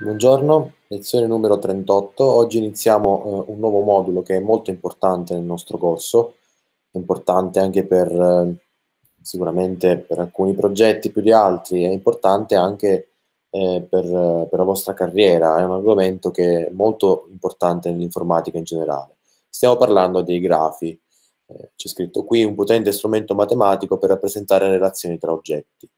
Buongiorno, lezione numero 38. Oggi iniziamo eh, un nuovo modulo che è molto importante nel nostro corso, importante anche per eh, sicuramente per alcuni progetti più di altri, è importante anche eh, per, per, la vostra carriera, è un argomento che è molto importante nell'informatica in generale. Stiamo parlando dei grafi. Eh, c'è scritto qui un potente strumento matematico per rappresentare relazioni tra oggetti.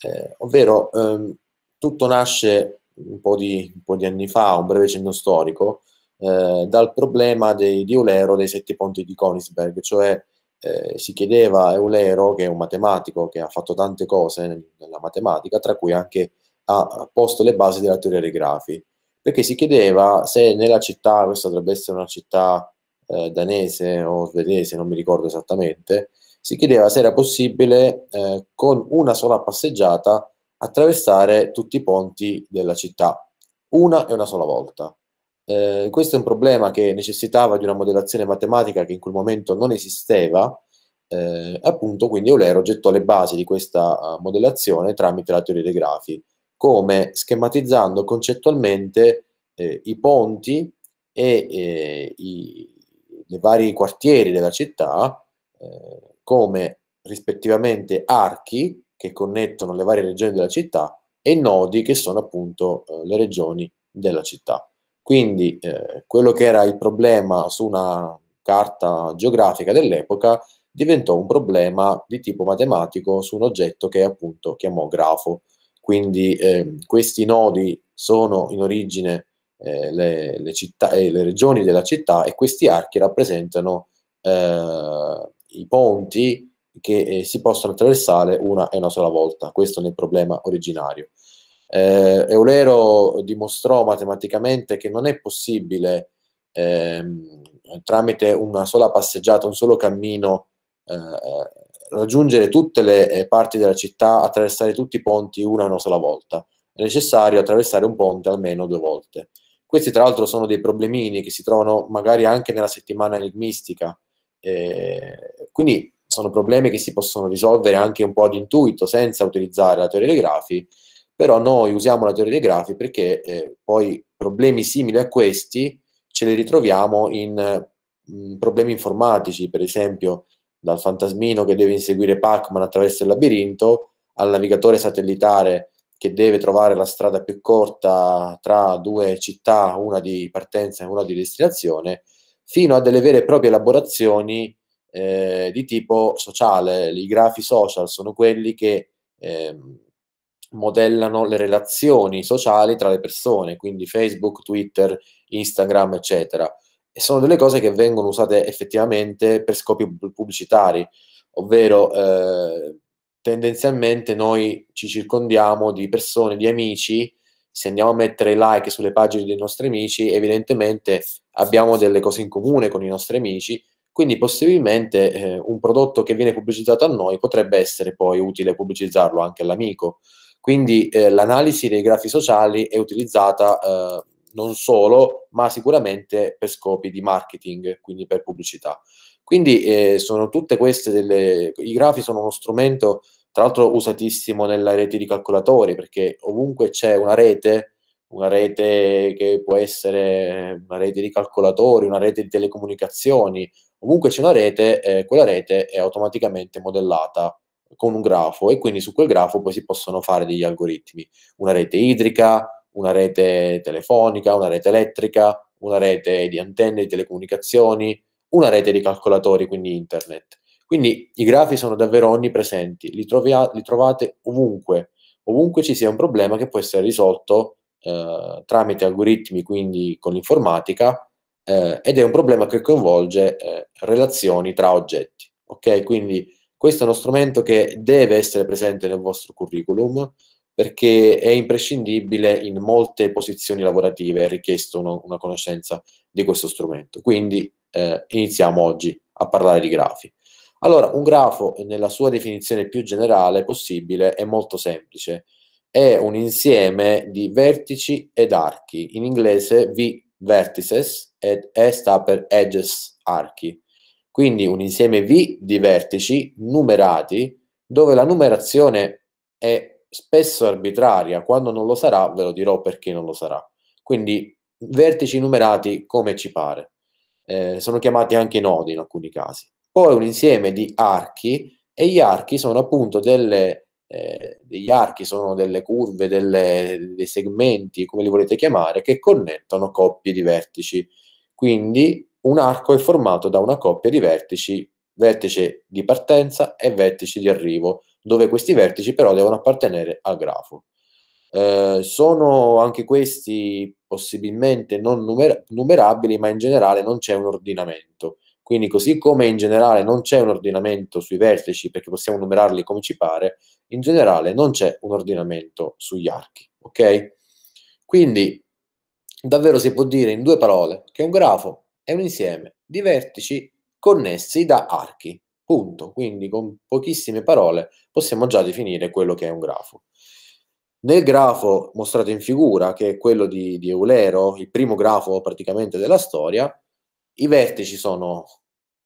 Eh, ovvero ehm, tutto nasce un po' di, un po di anni fa, un breve cenno storico, eh, dal problema dei, di Eulero dei sette ponti di Konigsberg, cioè eh, si chiedeva a Eulero, che è un matematico che ha fatto tante cose nella matematica, tra cui anche ha posto le basi della teoria dei grafi, perché si chiedeva se nella città, questa dovrebbe essere una città eh, danese o svedese, non mi ricordo esattamente, si chiedeva se era possibile eh, con una sola passeggiata attraversare tutti i ponti della città, una e una sola volta. Eh, questo è un problema che necessitava di una modellazione matematica che in quel momento non esisteva, eh, appunto quindi Eulero gettò le basi di questa ah, modellazione tramite la teoria dei grafi, come schematizzando concettualmente eh, i ponti e eh, i vari quartieri della città eh, come rispettivamente archi che connettono le varie regioni della città e nodi che sono appunto eh, le regioni della città. Quindi eh, quello che era il problema su una carta geografica dell'epoca diventò un problema di tipo matematico su un oggetto che appunto chiamò grafo. Quindi eh, questi nodi sono in origine eh, le, le, città, eh, le, regioni della città e questi archi rappresentano eh, i ponti che eh, si possono attraversare una e una sola volta. Questo nel problema originario. Eh, Eulero dimostrò matematicamente che non è possibile ehm, tramite una sola passeggiata, un solo cammino, eh, raggiungere tutte le eh, parti della città, attraversare tutti i ponti una e una sola volta. È necessario attraversare un ponte almeno due volte. Questi, tra l'altro, sono dei problemini che si trovano magari anche nella settimana enigmistica. Eh, quindi sono problemi che si possono risolvere anche un po' di intuito, senza utilizzare la teoria dei grafi, però noi usiamo la teoria dei grafi perché eh, poi problemi simili a questi ce li ritroviamo in, in mm, problemi informatici, per esempio dal fantasmino che deve inseguire Pac-Man attraverso il labirinto al navigatore satellitare che deve trovare la strada più corta tra due città, una di partenza e una di destinazione, fino a delle vere e proprie elaborazioni eh, di tipo sociale. I grafi social sono quelli che eh, modellano le relazioni sociali tra le persone, quindi Facebook, Twitter, Instagram, eccetera. E sono delle cose che vengono usate effettivamente per scopi pubblicitari, ovvero eh, tendenzialmente noi ci circondiamo di persone, di amici, se andiamo a mettere like sulle pagine dei nostri amici, evidentemente abbiamo delle cose in comune con i nostri amici quindi possibilmente eh, un prodotto che viene pubblicizzato a noi potrebbe essere poi utile pubblicizzarlo anche all'amico. Quindi eh, l'analisi dei grafi sociali è utilizzata eh, non solo, ma sicuramente per scopi di marketing, quindi per pubblicità. Quindi eh, sono tutte queste delle... I grafi sono uno strumento, tra l'altro, usatissimo nella rete di calcolatori, perché ovunque c'è una rete, una rete che può essere una rete di calcolatori, una rete di telecomunicazioni, ovunque c'è una rete, eh, quella rete è automaticamente modellata con un grafo e quindi su quel grafo poi si possono fare degli algoritmi, una rete idrica, una rete telefonica, una rete elettrica, una rete di antenne di telecomunicazioni, una rete di calcolatori, quindi internet. Quindi i grafi sono davvero onnipresenti, li, trovia- li trovate ovunque, ovunque ci sia un problema che può essere risolto eh, tramite algoritmi, quindi con l'informatica, eh, ed è un problema che coinvolge eh, relazioni tra oggetti. Ok, quindi questo è uno strumento che deve essere presente nel vostro curriculum perché è imprescindibile in molte posizioni lavorative, è richiesto uno, una conoscenza di questo strumento. Quindi eh, iniziamo oggi a parlare di grafi. Allora, un grafo, nella sua definizione più generale possibile, è molto semplice. È un insieme di vertici ed archi, in inglese V vertices, ed E sta per edges, archi. Quindi un insieme V di vertici numerati dove la numerazione è spesso arbitraria, quando non lo sarà ve lo dirò perché non lo sarà. Quindi vertici numerati come ci pare. Eh, sono chiamati anche nodi in alcuni casi. Poi un insieme di archi e gli archi sono appunto delle, eh, degli archi, sono delle curve, delle, dei segmenti, come li volete chiamare, che connettono coppie di vertici quindi un arco è formato da una coppia di vertici, vertice di partenza e vertice di arrivo, dove questi vertici però devono appartenere al grafo. Eh, sono anche questi possibilmente non numer- numerabili, ma in generale non c'è un ordinamento. Quindi, così come in generale non c'è un ordinamento sui vertici, perché possiamo numerarli come ci pare, in generale non c'è un ordinamento sugli archi. Ok? Quindi Davvero si può dire in due parole che un grafo è un insieme di vertici connessi da archi. Punto. Quindi con pochissime parole possiamo già definire quello che è un grafo. Nel grafo mostrato in figura, che è quello di, di Eulero, il primo grafo praticamente della storia, i vertici sono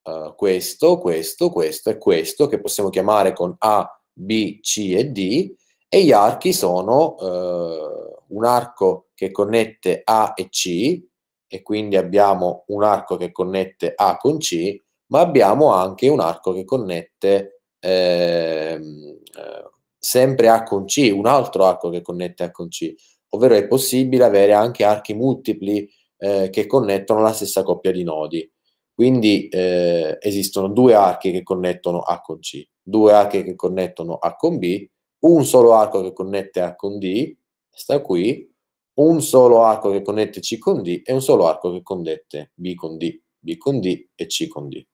uh, questo, questo, questo e questo, che possiamo chiamare con A, B, C e D, e gli archi sono uh, un arco che connette A e C, e quindi abbiamo un arco che connette A con C, ma abbiamo anche un arco che connette ehm, eh, sempre A con C, un altro arco che connette A con C, ovvero è possibile avere anche archi multipli eh, che connettono la stessa coppia di nodi. Quindi eh, esistono due archi che connettono A con C, due archi che connettono A con B, un solo arco che connette A con D Sta qui un solo arco che connette C con D e un solo arco che connette B con D, B con D e C con D.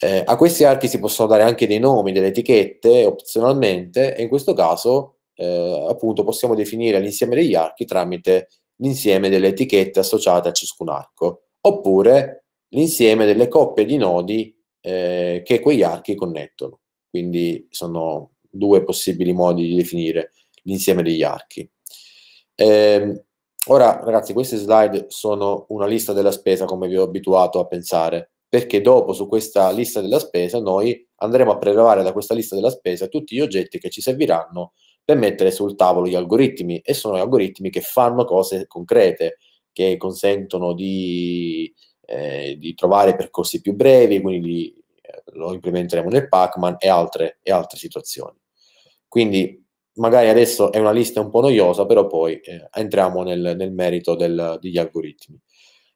Eh, a questi archi si possono dare anche dei nomi, delle etichette opzionalmente e in questo caso eh, appunto possiamo definire l'insieme degli archi tramite l'insieme delle etichette associate a ciascun arco oppure l'insieme delle coppie di nodi eh, che quegli archi connettono. Quindi sono due possibili modi di definire l'insieme degli archi. Eh, ora, ragazzi, queste slide sono una lista della spesa, come vi ho abituato a pensare, perché dopo su questa lista della spesa noi andremo a prelevare da questa lista della spesa tutti gli oggetti che ci serviranno per mettere sul tavolo gli algoritmi e sono gli algoritmi che fanno cose concrete, che consentono di, eh, di trovare percorsi più brevi, quindi eh, lo implementeremo nel Pacman e altre, e altre situazioni. Quindi magari adesso è una lista un po' noiosa, però poi eh, entriamo nel, nel merito del, degli algoritmi.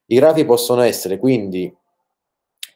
I grafi possono essere quindi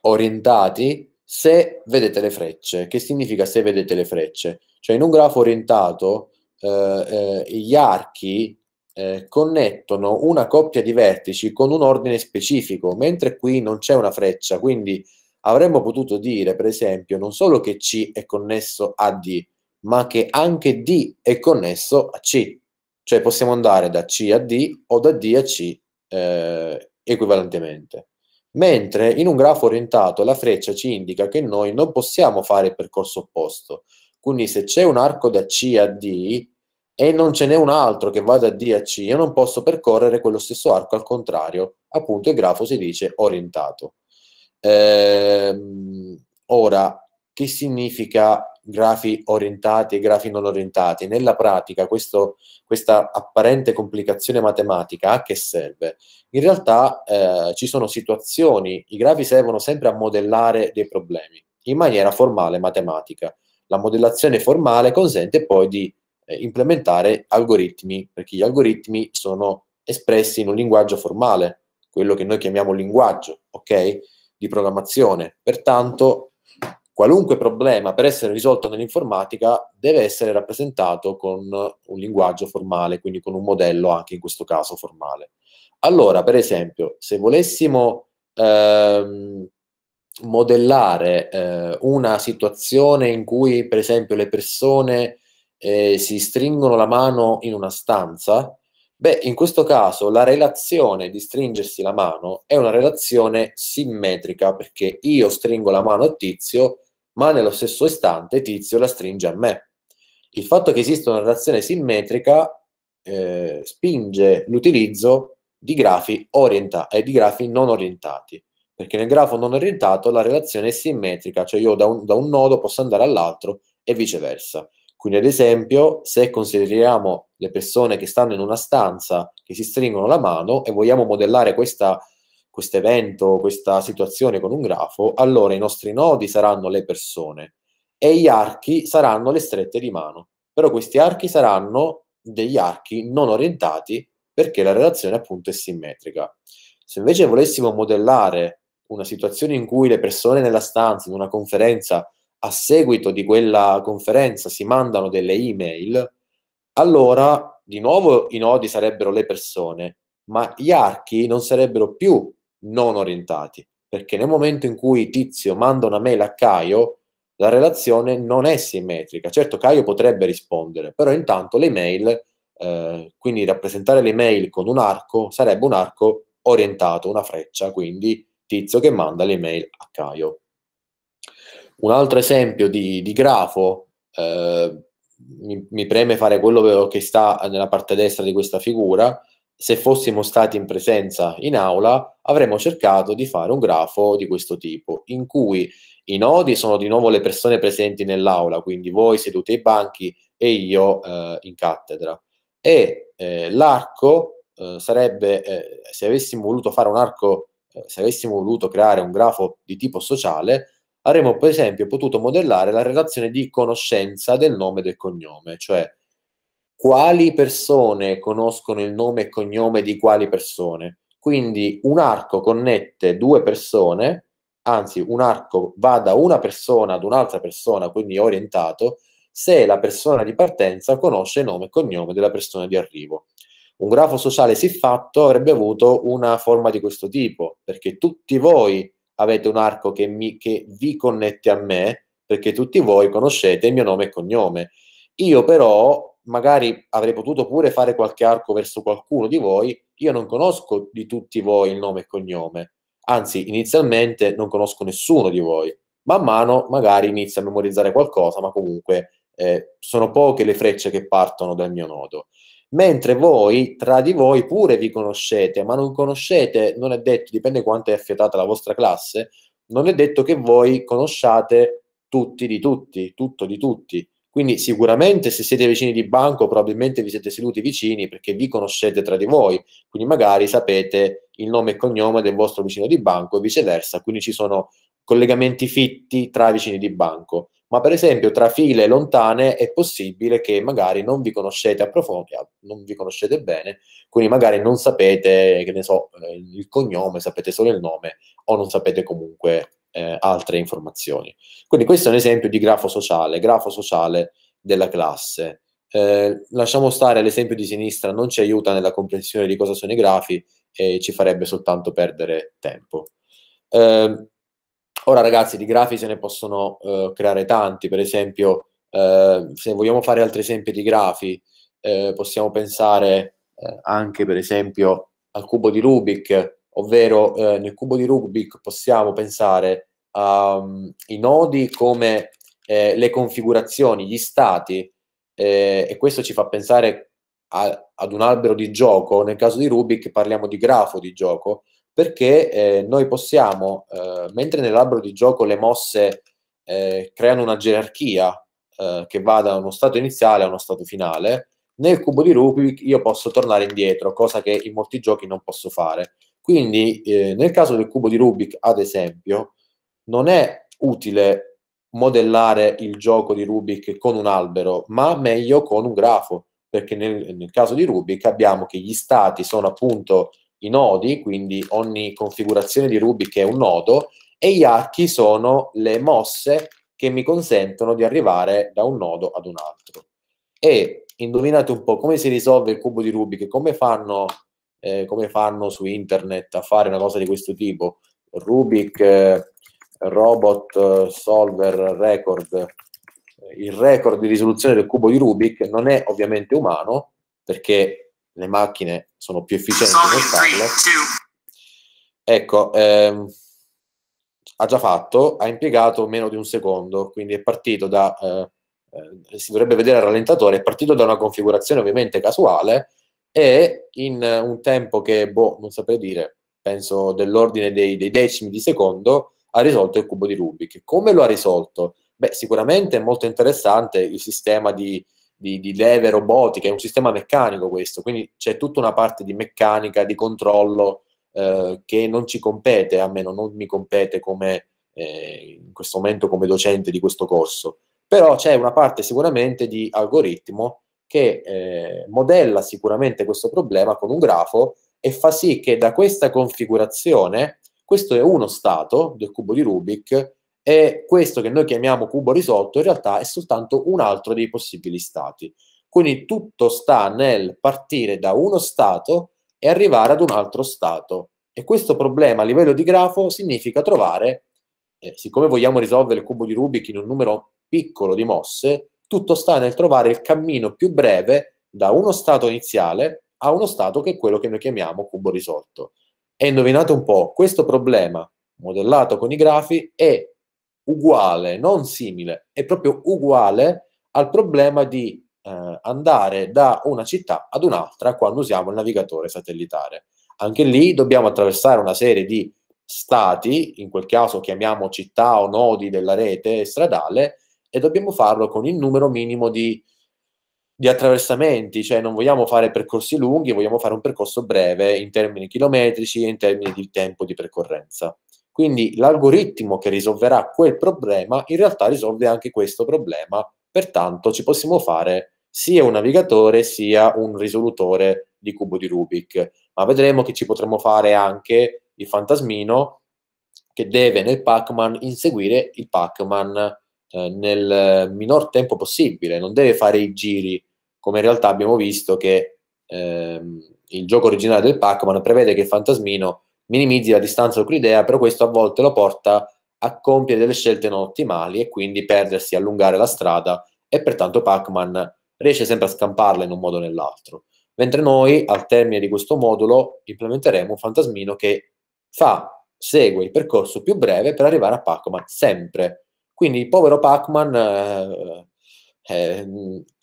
orientati se vedete le frecce. Che significa se vedete le frecce? Cioè in un grafo orientato eh, eh, gli archi eh, connettono una coppia di vertici con un ordine specifico, mentre qui non c'è una freccia, quindi avremmo potuto dire, per esempio, non solo che C è connesso a D, ma che anche D è connesso a C. Cioè possiamo andare da C a D o da D a C eh, equivalentemente. Mentre in un grafo orientato la freccia ci indica che noi non possiamo fare il percorso opposto. Quindi se c'è un arco da C a D e non ce n'è un altro che va da D a C, io non posso percorrere quello stesso arco al contrario. Appunto il grafo si dice orientato. Eh, ora, che significa grafi orientati e grafi non orientati. Nella pratica questo, questa apparente complicazione matematica a che serve? In realtà eh, ci sono situazioni, i grafi servono sempre a modellare dei problemi in maniera formale matematica. La modellazione formale consente poi di eh, implementare algoritmi, perché gli algoritmi sono espressi in un linguaggio formale, quello che noi chiamiamo linguaggio, ok? Di programmazione. Pertanto qualunque problema per essere risolto nell'informatica deve essere rappresentato con un linguaggio formale, quindi con un modello anche in questo caso formale. Allora, per esempio, se volessimo ehm, modellare eh, una situazione in cui, per esempio, le persone eh, si stringono la mano in una stanza, beh, in questo caso la relazione di stringersi la mano è una relazione simmetrica, perché io stringo la mano a Tizio, ma nello stesso istante Tizio la stringe a me. Il fatto che esista una relazione simmetrica eh, spinge l'utilizzo di grafi, orientati e eh, di grafi non orientati, perché nel grafo non orientato la relazione è simmetrica, cioè io da un, da un nodo posso andare all'altro e viceversa. Quindi, ad esempio, se consideriamo le persone che stanno in una stanza, che si stringono la mano e vogliamo modellare questa questo evento, questa situazione con un grafo, allora i nostri nodi saranno le persone e gli archi saranno le strette di mano. Però questi archi saranno degli archi non orientati perché la relazione appunto è simmetrica. Se invece volessimo modellare una situazione in cui le persone nella stanza, in una conferenza, a seguito di quella conferenza si mandano delle email, allora di nuovo i nodi sarebbero le persone, ma gli archi non sarebbero più non orientati, perché nel momento in cui Tizio manda una mail a Caio, la relazione non è simmetrica. Certo, Caio potrebbe rispondere, però intanto le mail, eh, quindi rappresentare le mail con un arco, sarebbe un arco orientato, una freccia, quindi Tizio che manda le mail a Caio. Un altro esempio di, di grafo, eh, mi, mi, preme fare quello che sta nella parte destra di questa figura, se fossimo stati in presenza in aula, avremmo cercato di fare un grafo di questo tipo, in cui i nodi sono di nuovo le persone presenti nell'aula, quindi voi sedute ai banchi e io eh, in cattedra. E eh, l'arco eh, sarebbe, eh, se avessimo voluto fare un arco, eh, se avessimo voluto creare un grafo di tipo sociale, avremmo per esempio potuto modellare la relazione di conoscenza del nome e del cognome, cioè quali persone conoscono il nome e cognome di quali persone. Quindi un arco connette due persone, anzi un arco va da una persona ad un'altra persona, quindi orientato, se la persona di partenza conosce il nome e cognome della persona di arrivo. Un grafo sociale siffatto avrebbe avuto una forma di questo tipo, perché tutti voi avete un arco che, mi, che vi connette a me, perché tutti voi conoscete il mio nome e cognome. Io però magari avrei potuto pure fare qualche arco verso qualcuno di voi, io non conosco di tutti voi il nome e cognome, anzi inizialmente non conosco nessuno di voi, man mano magari inizio a memorizzare qualcosa, ma comunque eh, sono poche le frecce che partono dal mio nodo. Mentre voi, tra di voi, pure vi conoscete, ma non conoscete, non è detto, dipende quanto è affiatata la vostra classe, non è detto che voi conosciate tutti di tutti, tutto di tutti quindi sicuramente se siete vicini di banco probabilmente vi siete seduti vicini perché vi conoscete tra di voi, quindi magari sapete il nome e cognome del vostro vicino di banco e viceversa, quindi ci sono collegamenti fitti tra vicini di banco. Ma per esempio tra file lontane è possibile che magari non vi conoscete a approfondita, non vi conoscete bene, quindi magari non sapete, che ne so, eh, il cognome, sapete solo il nome o non sapete comunque eh, altre informazioni. Quindi questo è un esempio di grafo sociale, grafo sociale della classe. Eh, lasciamo stare l'esempio di sinistra, non ci aiuta nella comprensione di cosa sono i grafi e ci farebbe soltanto perdere tempo. Eh, ora ragazzi, di grafi se ne possono eh, creare tanti, per esempio eh, se vogliamo fare altri esempi di grafi, eh, possiamo pensare eh, anche per esempio al cubo di Rubik, ovvero eh, nel cubo di Rubik possiamo pensare ai ehm, um, nodi come eh, le configurazioni, gli stati, eh, e questo ci fa pensare a, ad un albero di gioco, nel caso di Rubik parliamo di grafo di gioco, perché eh, noi possiamo, eh, mentre nell'albero di gioco le mosse eh, creano una gerarchia che va da uno stato iniziale a uno stato finale, nel cubo di Rubik io posso tornare indietro, cosa che in molti giochi non posso fare. Quindi eh, nel caso del cubo di Rubik, ad esempio, non è utile modellare il gioco di Rubik con un albero, ma meglio con un grafo, perché nel, nel caso di Rubik abbiamo che gli stati sono appunto i nodi, quindi ogni configurazione di Rubik è un nodo, e gli archi sono le mosse che mi consentono di arrivare da un nodo ad un altro. E indovinate un po' come si risolve il cubo di Rubik, come fanno eh, come fanno su internet a fare una cosa di questo tipo. Rubik, eh, Robot eh, Solver Record, eh, il record di risoluzione del cubo di Rubik non è ovviamente umano, perché le macchine sono più efficienti nel farlo. Ecco, ehm, ha già fatto, ha impiegato meno di un secondo, quindi è partito da, eh, eh si dovrebbe vedere il rallentatore, è partito da una configurazione ovviamente casuale, e in eh, un tempo che, boh, non saprei dire, penso dell'ordine dei, dei decimi di secondo, ha risolto il cubo di Rubik. Come lo ha risolto? Beh, sicuramente è molto interessante il sistema di, di, di, leve robotiche, è un sistema meccanico questo, quindi c'è tutta una parte di meccanica, di controllo eh, che non ci compete, almeno non mi compete come eh, in questo momento come docente di questo corso, però c'è una parte sicuramente di algoritmo che eh, modella sicuramente questo problema con un grafo e fa sì che da questa configurazione, questo è uno stato del cubo di Rubik, e questo che noi chiamiamo cubo risolto in realtà è soltanto un altro dei possibili stati. Quindi tutto sta nel partire da uno stato e arrivare ad un altro stato. E questo problema a livello di grafo significa trovare, eh, siccome vogliamo risolvere il cubo di Rubik in un numero piccolo di mosse, tutto sta nel trovare il cammino più breve da uno stato iniziale a uno stato che è quello che noi chiamiamo cubo risolto. E indovinate un po', questo problema modellato con i grafi è uguale, non simile, è proprio uguale al problema di eh, andare da una città ad un'altra quando usiamo il navigatore satellitare. Anche lì dobbiamo attraversare una serie di stati, in quel caso chiamiamo città o nodi della rete stradale, e dobbiamo farlo con il numero minimo di, di attraversamenti, cioè non vogliamo fare percorsi lunghi, vogliamo fare un percorso breve in termini chilometrici e in termini di tempo di percorrenza. Quindi l'algoritmo che risolverà quel problema in realtà risolve anche questo problema, pertanto ci possiamo fare sia un navigatore sia un risolutore di cubo di Rubik, ma vedremo che ci potremo fare anche il fantasmino che deve nel Pac-Man inseguire il Pac-Man eh, nel minor tempo possibile, non deve fare i giri, come in realtà abbiamo visto che ehm, il gioco originale del Pac-Man prevede che il fantasmino minimizzi la distanza con l'idea, però questo a volte lo porta a compiere delle scelte non ottimali e quindi perdersi, allungare la strada e pertanto Pac-Man riesce sempre a scamparla in un modo o nell'altro. Mentre noi, al termine di questo modulo, implementeremo un fantasmino che fa, segue il percorso più breve per arrivare a Pac-Man sempre quindi il povero Pac-Man eh, eh,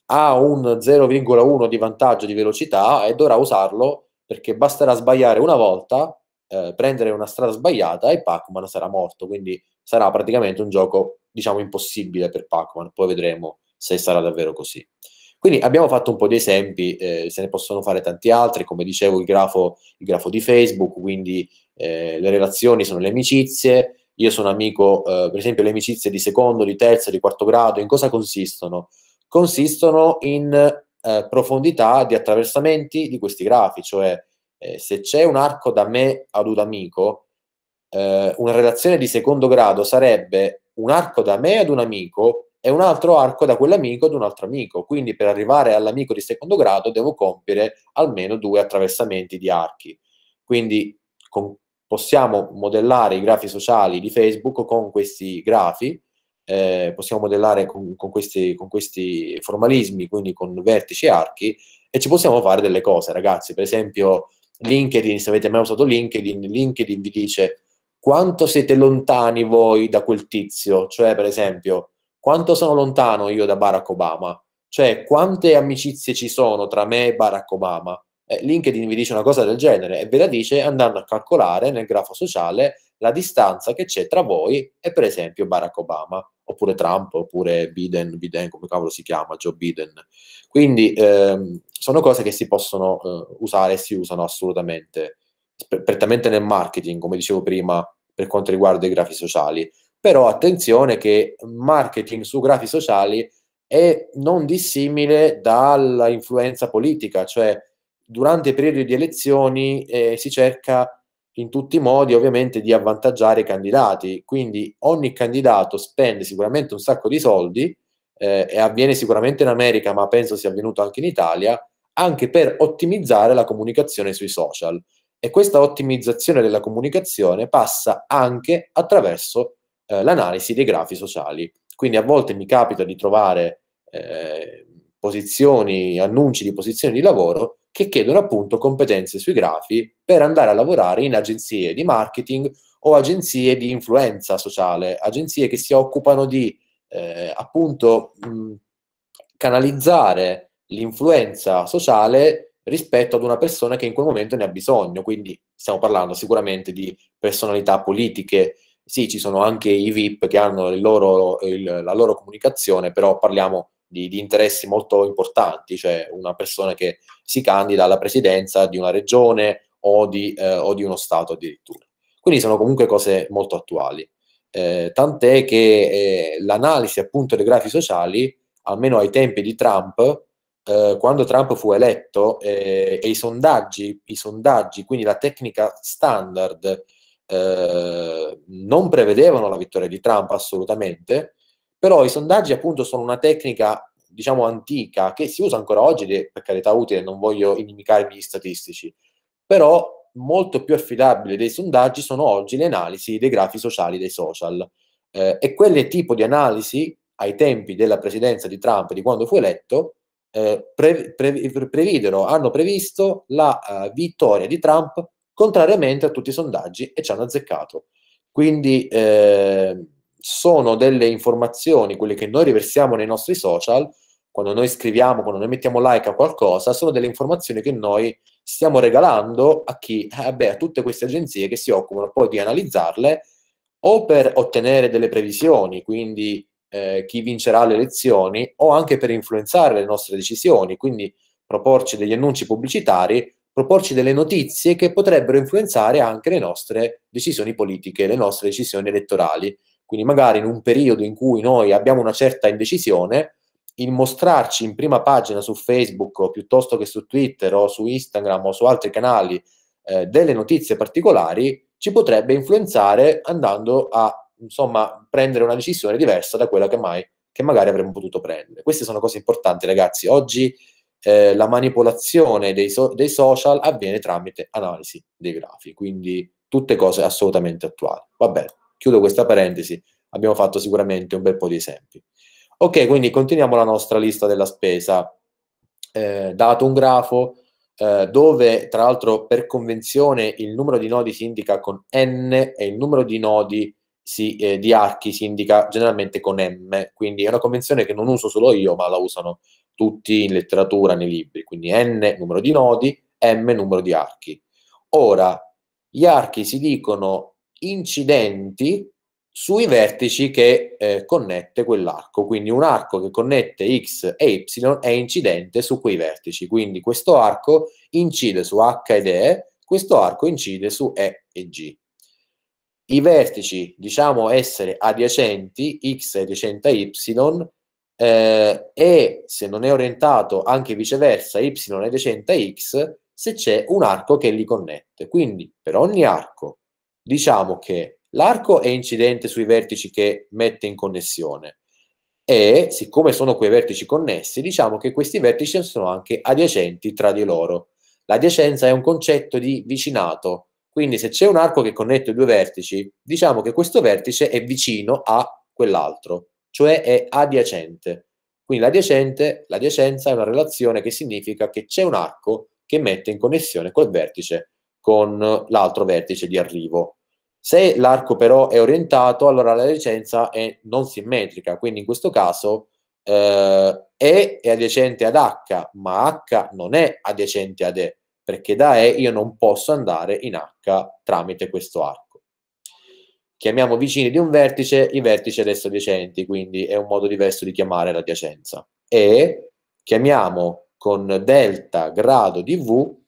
ha un 0,1 di vantaggio di velocità e dovrà usarlo perché basterà sbagliare una volta, eh, prendere una strada sbagliata e Pac-Man sarà morto. Quindi sarà praticamente un gioco, diciamo, impossibile per Pac-Man. Poi vedremo se sarà davvero così. Quindi abbiamo fatto un po' di esempi, eh, se ne possono fare tanti altri, come dicevo il grafo, il grafo di Facebook, quindi eh, le relazioni sono le amicizie, io sono amico, eh, per esempio, le amicizie di secondo, di terzo, di quarto grado, in cosa consistono? Consistono in eh, profondità di attraversamenti di questi grafi, cioè eh, se c'è un arco da me ad un amico, eh, una relazione di secondo grado sarebbe un arco da me ad un amico e un altro arco da quell'amico ad un altro amico. Quindi per arrivare all'amico di secondo grado devo compiere almeno due attraversamenti di archi. Quindi con possiamo modellare i grafi sociali di Facebook con questi grafi, eh, possiamo modellare con, con, questi, con, questi, formalismi, quindi con vertici e archi, e ci possiamo fare delle cose, ragazzi. Per esempio, LinkedIn, se avete mai usato LinkedIn, LinkedIn vi dice quanto siete lontani voi da quel tizio, cioè per esempio, quanto sono lontano io da Barack Obama, cioè quante amicizie ci sono tra me e Barack Obama. Eh, LinkedIn vi dice una cosa del genere e ve la dice andando a calcolare nel grafo sociale la distanza che c'è tra voi e per esempio Barack Obama, oppure Trump, oppure Biden, Biden come cavolo si chiama, Joe Biden. Quindi ehm, sono cose che si possono eh, usare e si usano assolutamente, prettamente nel marketing, come dicevo prima, per quanto riguarda i grafi sociali. Però attenzione che marketing su grafi sociali è non dissimile dalla influenza politica, cioè durante i periodi di elezioni eh, si cerca in tutti i modi ovviamente di avvantaggiare i candidati, quindi ogni candidato spende sicuramente un sacco di soldi eh, e avviene sicuramente in America, ma penso sia avvenuto anche in Italia, anche per ottimizzare la comunicazione sui social. E questa ottimizzazione della comunicazione passa anche attraverso eh, l'analisi dei grafi sociali. Quindi a volte mi capita di trovare eh, posizioni, annunci di posizioni di lavoro che chiedono appunto competenze sui grafi per andare a lavorare in agenzie di marketing o agenzie di influenza sociale, agenzie che si occupano di eh, appunto mh, canalizzare l'influenza sociale rispetto ad una persona che in quel momento ne ha bisogno. Quindi stiamo parlando sicuramente di personalità politiche. Sì, ci sono anche i VIP che hanno il loro, il, la loro comunicazione, però parliamo di, di interessi molto importanti, cioè una persona che si candida alla presidenza di una regione o di, eh, o di uno Stato addirittura. Quindi sono comunque cose molto attuali. Eh, tant'è che eh, l'analisi appunto dei grafi sociali, almeno ai tempi di Trump, eh, quando Trump fu eletto eh, e i sondaggi, i sondaggi, quindi la tecnica standard, eh, non prevedevano la vittoria di Trump assolutamente, però i sondaggi appunto sono una tecnica diciamo antica, che si usa ancora oggi, ed è per carità utile, non voglio inimicarmi gli statistici, però molto più affidabile dei sondaggi sono oggi le analisi dei grafi sociali dei social. Eh, e quel tipo di analisi, ai tempi della presidenza di Trump, di quando fu eletto, eh, pre- pre- previdero, hanno previsto la uh, vittoria di Trump contrariamente a tutti i sondaggi e ci hanno azzeccato. Quindi eh, sono delle informazioni, quelle che noi riversiamo nei nostri social, quando noi scriviamo, quando noi mettiamo like a qualcosa, sono delle informazioni che noi stiamo regalando a chi? Eh beh, a tutte queste agenzie che si occupano poi di analizzarle o per ottenere delle previsioni, quindi eh, chi vincerà le elezioni, o anche per influenzare le nostre decisioni, quindi proporci degli annunci pubblicitari, proporci delle notizie che potrebbero influenzare anche le nostre decisioni politiche, le nostre decisioni elettorali. Quindi magari in un periodo in cui noi abbiamo una certa indecisione, il mostrarci in prima pagina su Facebook o piuttosto che su Twitter o su Instagram o su altri canali eh, delle notizie particolari ci potrebbe influenzare andando a insomma prendere una decisione diversa da quella che, mai, che magari avremmo potuto prendere. Queste sono cose importanti ragazzi. Oggi eh, la manipolazione dei, so- dei social avviene tramite analisi dei grafi, quindi tutte cose assolutamente attuali. Va bene, chiudo questa parentesi, abbiamo fatto sicuramente un bel po' di esempi. Ok, quindi continuiamo la nostra lista della spesa. Eh, dato un grafo eh, dove tra l'altro per convenzione il numero di nodi si indica con n e il numero di nodi si, eh, di archi si indica generalmente con m, quindi è una convenzione che non uso solo io ma la usano tutti in letteratura, nei libri, quindi n numero di nodi, m numero di archi. Ora, gli archi si dicono incidenti sui vertici che eh, connette quell'arco. Quindi un arco che connette x e y è incidente su quei vertici. Quindi questo arco incide su h ed e, questo arco incide su e e g. I vertici, diciamo, essere adiacenti, x è adiacente a y, eh, e se non è orientato anche viceversa, y è adiacente a x, se c'è un arco che li connette. Quindi per ogni arco diciamo che L'arco è incidente sui vertici che mette in connessione e siccome sono quei vertici connessi, diciamo che questi vertici sono anche adiacenti tra di loro. L'adiacenza è un concetto di vicinato, quindi se c'è un arco che connette due vertici, diciamo che questo vertice è vicino a quell'altro, cioè è adiacente. Quindi l'adiacenza è una relazione che significa che c'è un arco che mette in connessione quel vertice con l'altro vertice di arrivo se l'arco però è orientato, allora la licenza è non simmetrica, quindi in questo caso eh, E è adiacente ad H, ma H non è adiacente ad E, perché da E io non posso andare in H tramite questo arco. Chiamiamo vicini di un vertice i vertici adesso adiacenti, quindi è un modo diverso di chiamare l'adiacenza. E chiamiamo con delta grado di V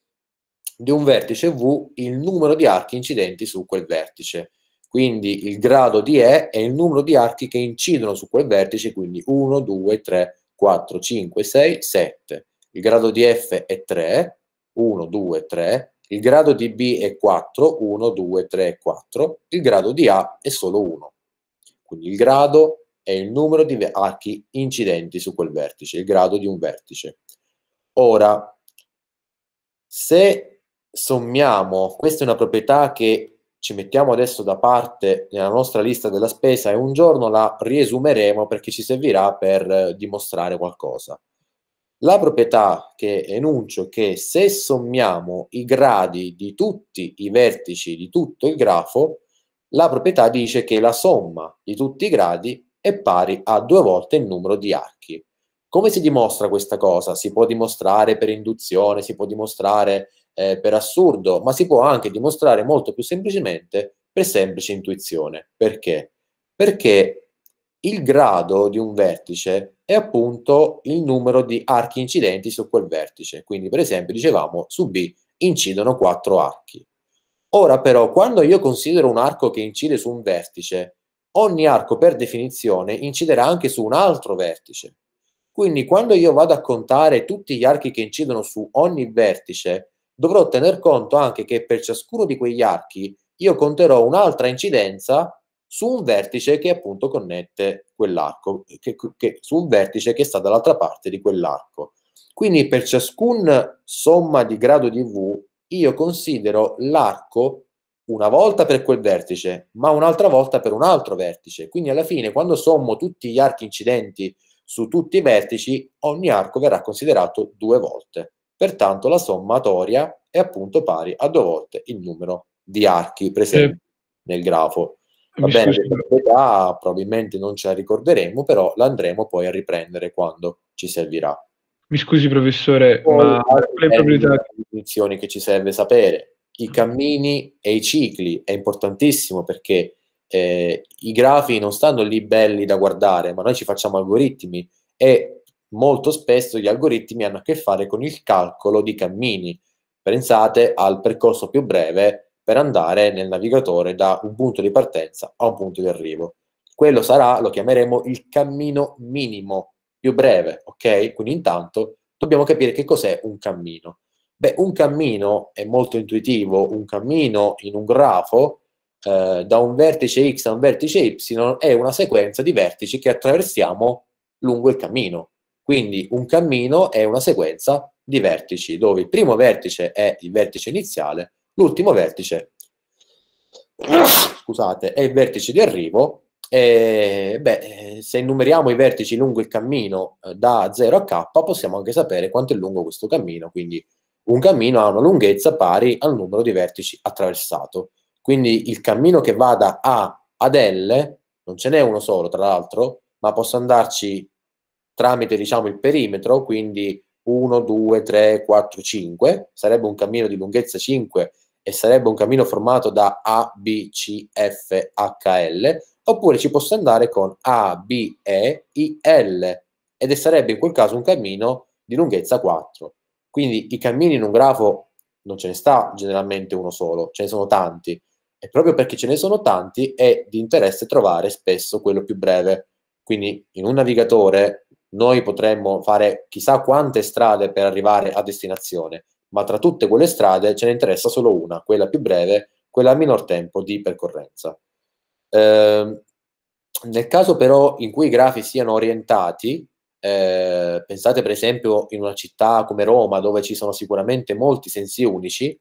di un vertice V il numero di archi incidenti su quel vertice. Quindi il grado di E è il numero di archi che incidono su quel vertice, quindi 1, 2, 3, 4, 5, 6, 7. Il grado di F è 3, 1, 2, 3. Il grado di B è 4, 1, 2, 3, 4. Il grado di A è solo 1. Quindi il grado è il numero di archi incidenti su quel vertice, il grado di un vertice. Ora, se sommiamo, questa è una proprietà che ci mettiamo adesso da parte nella nostra lista della spesa e un giorno la riesumeremo perché ci servirà per dimostrare qualcosa. La proprietà che enuncio è che se sommiamo i gradi di tutti i vertici di tutto il grafo, la proprietà dice che la somma di tutti i gradi è pari a due volte il numero di archi. Come si dimostra questa cosa? Si può dimostrare per induzione, si può dimostrare eh, per assurdo, ma si può anche dimostrare molto più semplicemente per semplice intuizione. Perché? Perché il grado di un vertice è appunto il numero di archi incidenti su quel vertice. Quindi, per esempio, dicevamo su B incidono 4 archi. Ora però, quando io considero un arco che incide su un vertice, ogni arco per definizione inciderà anche su un altro vertice. Quindi quando io vado a contare tutti gli archi che incidono su ogni vertice, dovrò tener conto anche che per ciascuno di quegli archi io conterò un'altra incidenza su un vertice che appunto connette quell'arco, che, che, su un vertice che sta dall'altra parte di quell'arco. Quindi per ciascun somma di grado di V io considero l'arco una volta per quel vertice, ma un'altra volta per un altro vertice. Quindi alla fine quando sommo tutti gli archi incidenti su tutti i vertici, ogni arco verrà considerato due volte. Pertanto la sommatoria è appunto pari a due volte il numero di archi presenti eh, nel grafo. Va bene, proprietà probabilmente non ce la ricorderemo, però l'andremo poi a riprendere quando ci servirà. Mi scusi professore, ma le proprietà... La definizione che ci serve sapere. I cammini e i cicli è importantissimo perché eh, i grafi non stanno lì belli da guardare, ma noi ci facciamo algoritmi e molto spesso gli algoritmi hanno a che fare con il calcolo di cammini. Pensate al percorso più breve per andare nel navigatore da un punto di partenza a un punto di arrivo. Quello sarà, lo chiameremo il cammino minimo più breve, ok? Quindi intanto dobbiamo capire che cos'è un cammino. Beh, un cammino è molto intuitivo, un cammino in un grafo eh, da un vertice X a un vertice Y è una sequenza di vertici che attraversiamo lungo il cammino. Quindi un cammino è una sequenza di vertici, dove il primo vertice è il vertice iniziale, l'ultimo vertice scusate, è il vertice di arrivo. E, beh, se enumeriamo i vertici lungo il cammino eh, da 0 a k, possiamo anche sapere quanto è lungo questo cammino. Quindi un cammino ha una lunghezza pari al numero di vertici attraversato. Quindi il cammino che va da A ad L, non ce n'è uno solo tra l'altro, ma posso andarci tramite diciamo, il perimetro, quindi 1, 2, 3, 4, 5, sarebbe un cammino di lunghezza 5 e sarebbe un cammino formato da A, B, C, F, H, L, oppure ci posso andare con A, B, E, I, L, ed sarebbe in quel caso un cammino di lunghezza 4. Quindi i cammini in un grafo non ce ne sta generalmente uno solo, ce ne sono tanti. E proprio perché ce ne sono tanti è di interesse trovare spesso quello più breve. Quindi in un navigatore noi potremmo fare chissà quante strade per arrivare a destinazione, ma tra tutte quelle strade ce ne interessa solo una, quella più breve, quella a minor tempo di percorrenza. Eh, nel caso però in cui i grafi siano orientati, eh, pensate per esempio in una città come Roma dove ci sono sicuramente molti sensi unici,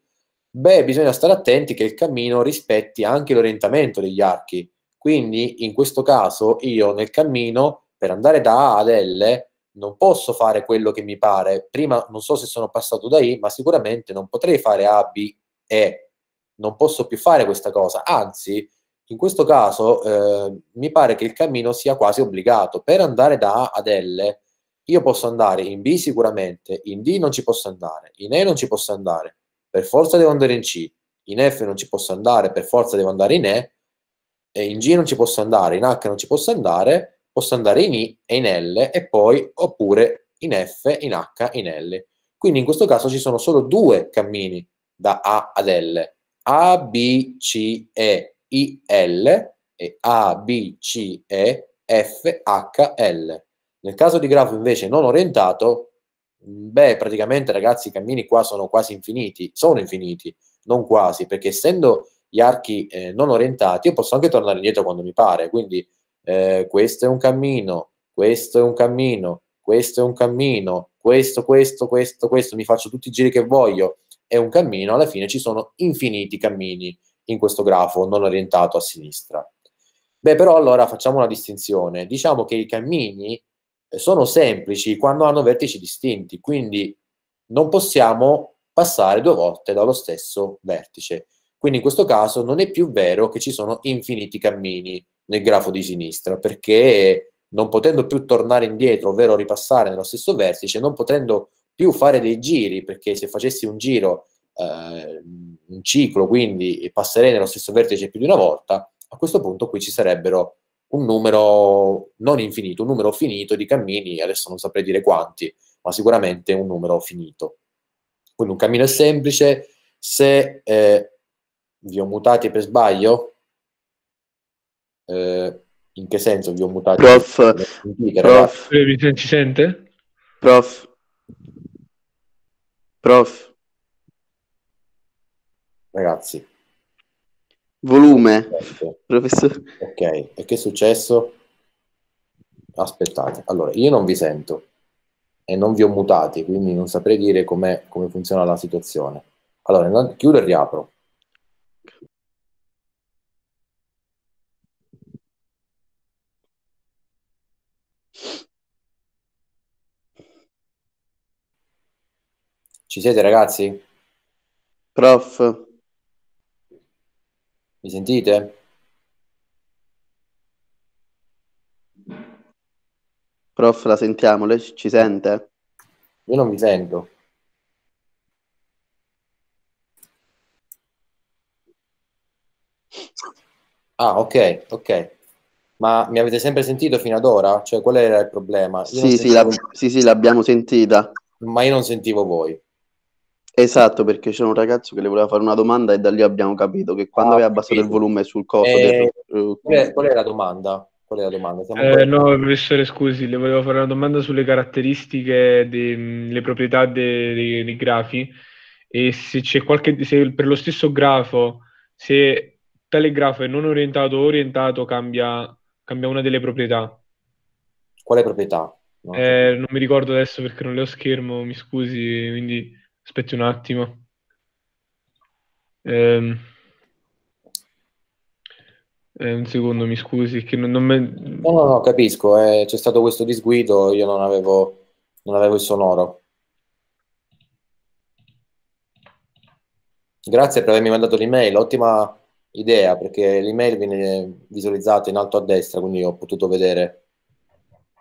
beh, bisogna stare attenti che il cammino rispetti anche l'orientamento degli archi. Quindi in questo caso io nel cammino per andare da A ad L non posso fare quello che mi pare. Prima non so se sono passato da I, ma sicuramente non potrei fare A, B, E. Non posso più fare questa cosa. Anzi, in questo caso eh, mi pare che il cammino sia quasi obbligato. Per andare da A ad L, io posso andare in B sicuramente, in D non ci posso andare, in E non ci posso andare, per forza devo andare in C, in F non ci posso andare, per forza devo andare in E, e in G non ci posso andare, in H non ci posso andare, posso andare in I e in L e poi oppure in F, in H, in L. Quindi in questo caso ci sono solo due cammini da A ad L. A, B, C, E, I, L e A, B, C, E, F, H, L. Nel caso di grafo invece non orientato, beh, praticamente ragazzi i cammini qua sono quasi infiniti, sono infiniti, non quasi, perché essendo gli archi eh, non orientati io posso anche tornare indietro quando mi pare, quindi eh, questo è un cammino, questo è un cammino, questo è un cammino, questo, questo, questo, questo, mi faccio tutti i giri che voglio, è un cammino, alla fine ci sono infiniti cammini in questo grafo non orientato a sinistra. Beh, però allora facciamo una distinzione, diciamo che i cammini eh, sono semplici quando hanno vertici distinti, quindi non possiamo passare due volte dallo stesso vertice. Quindi in questo caso non è più vero che ci sono infiniti cammini, nel grafo di sinistra, perché non potendo più tornare indietro, ovvero ripassare nello stesso vertice, non potendo più fare dei giri, perché se facessi un giro, eh, un ciclo, quindi passerei nello stesso vertice più di una volta, a questo punto qui ci sarebbero un numero non infinito, un numero finito di cammini, adesso non saprei dire quanti, ma sicuramente un numero finito. Quindi un cammino è semplice, se eh, vi ho mutati per sbaglio, eh, in che senso vi ho mutato? Prof, prof, ragazzi. Eh, ci sente? Prof, prof. Ragazzi. Volume, Perfetto. Ok, e che è successo? Aspettate, allora, io non vi sento e non vi ho mutati, quindi non saprei dire come funziona la situazione. Allora, chiudo e riapro. Ci siete ragazzi? Prof. Mi sentite? Prof, la sentiamo, lei ci sente? Io non mi sento. Ah, ok, ok. Ma mi avete sempre sentito fino ad ora? Cioè, qual era il problema? Sì, sentivo... sì, sì, l'abbiamo sentita. Ma io non sentivo voi. Esatto, perché c'era un ragazzo che le voleva fare una domanda e da lì abbiamo capito che quando ah, aveva abbassato il volume sul coso... Eh, del... Eh, qual, è, qual, è, la domanda? Qual è la domanda? Eh, no, professore, scusi, le volevo fare una domanda sulle caratteristiche, de, le proprietà dei, dei grafi e se c'è qualche... se per lo stesso grafo, se tale grafo è non orientato o orientato, cambia, cambia una delle proprietà. Quale proprietà? No. Eh, non mi ricordo adesso perché non le ho schermo, mi scusi, quindi... Aspetti un attimo. Ehm, eh, un secondo, mi scusi, che non, non me... No, no, no, capisco. eh, c'è stato questo disguido, io non avevo, non avevo il sonoro. Grazie per avermi mandato l'email, ottima idea perché l'email viene visualizzato in alto a destra, quindi ho potuto vedere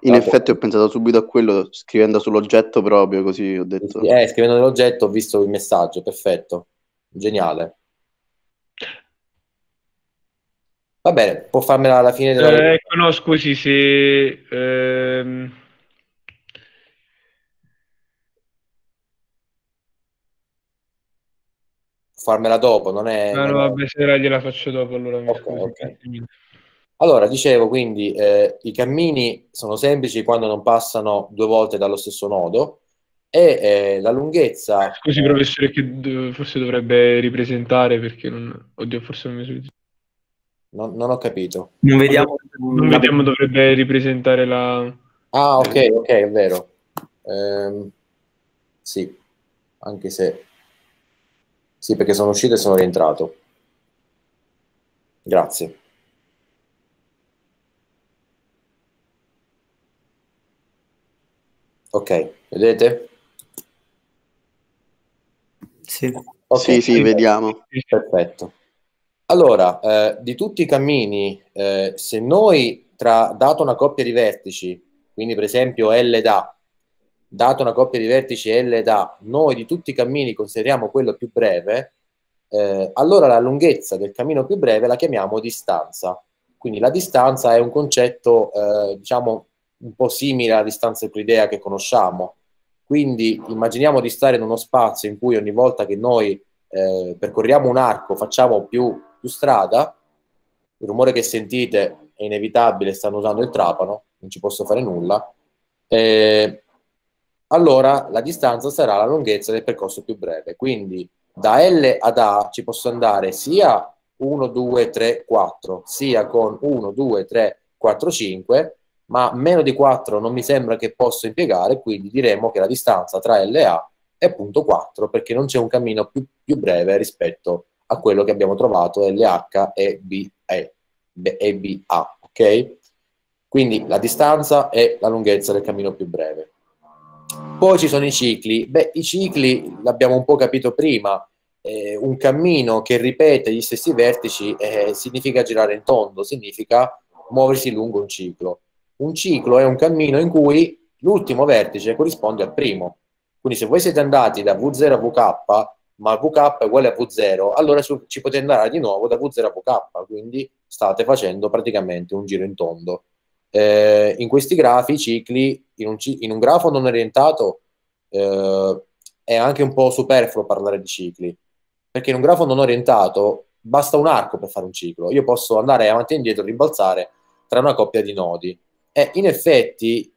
in Vabbè. effetti ho pensato subito a quello scrivendo sull'oggetto proprio, così ho detto. Eh, scrivendo nell'oggetto ho visto il messaggio, perfetto, geniale. Va bene, può farmela alla fine della... Eh, no, scusi, se... Ehm... Farmela dopo, non è... No, ah, no, vabbè, se la gliela faccio dopo allora. Okay, mi okay. Allora, dicevo quindi, eh, i cammini sono semplici quando non passano due volte dallo stesso nodo e eh, la lunghezza... Scusi eh, professore, che forse dovrebbe ripresentare perché non... Oddio, forse non mi sono... Non, non ho capito. Non vediamo... Non vediamo, dovrebbe ripresentare la... Ah, ok, ok, è vero. Ehm, sì, anche se... Sì, perché sono uscito e sono rientrato. Grazie. Ok, vedete? Sì, okay, sì, sì vediamo. Perfetto. Allora, eh, di tutti i cammini, eh, se noi tra dato una coppia di vertici, quindi per esempio L da, dato una coppia di vertici L da, noi di tutti i cammini consideriamo quello più breve, eh, allora la lunghezza del cammino più breve la chiamiamo distanza. Quindi la distanza è un concetto, eh, diciamo, un po' simile alla distanza euclidea che conosciamo. Quindi immaginiamo di stare in uno spazio in cui ogni volta che noi eh, percorriamo un arco facciamo più, più strada, il rumore che sentite è inevitabile, stanno usando il trapano, non ci posso fare nulla, eh, allora la distanza sarà la lunghezza del percorso più breve. Quindi da L ad A ci posso andare sia 1, 2, 3, 4, sia con 1, 2, 3, 4, 5, ma meno di 4 non mi sembra che posso impiegare, quindi diremo che la distanza tra L e A è punto 4 perché non c'è un cammino più, più breve rispetto a quello che abbiamo trovato LH e BE, e BA, ok? Quindi la distanza è la lunghezza del cammino più breve. Poi ci sono i cicli. Beh, i cicli l'abbiamo un po' capito prima. Eh, un cammino che ripete gli stessi vertici eh, significa girare in tondo, significa muoversi lungo un ciclo un ciclo è un cammino in cui l'ultimo vertice corrisponde al primo. Quindi se voi siete andati da V0 a VK, ma VK è uguale a V0, allora su, ci potete andare di nuovo da V0 a VK, quindi state facendo praticamente un giro in tondo. Eh, in questi grafi, i cicli, in un, in un, grafo non orientato eh, è anche un po' superfluo parlare di cicli, perché in un grafo non orientato basta un arco per fare un ciclo. Io posso andare avanti e indietro, rimbalzare tra una coppia di nodi. E in effetti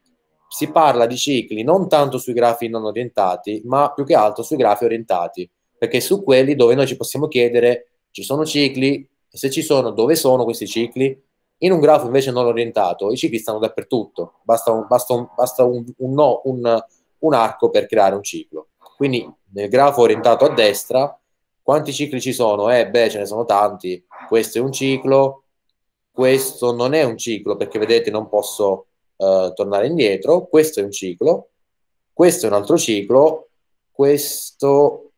si parla di cicli non tanto sui grafi non orientati, ma più che altro sui grafi orientati, perché su quelli dove noi ci possiamo chiedere ci sono cicli, e se ci sono, dove sono questi cicli? In un grafo invece non orientato, i cicli stanno dappertutto, basta un, basta un, basta un, un, no, un arco per creare un ciclo. Quindi nel grafo orientato a destra, quanti cicli ci sono? Eh beh, ce ne sono tanti, questo è un ciclo, questo non è un ciclo perché vedete non posso eh, tornare indietro, questo è un ciclo, questo è un altro ciclo, questo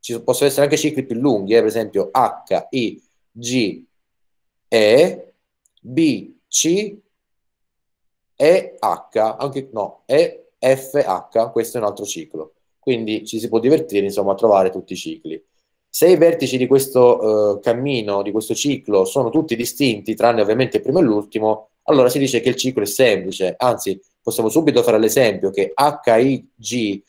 ci possono essere anche cicli più lunghi, eh, per esempio H, I, G, E, B, C, E, H, anche no, E, F, H, questo è un altro ciclo. Quindi ci si può divertire insomma a trovare tutti i cicli. Se i vertici di questo eh, cammino, di questo ciclo, sono tutti distinti, tranne ovviamente il primo e l'ultimo, allora si dice che il ciclo è semplice. Anzi, possiamo subito fare l'esempio che HIG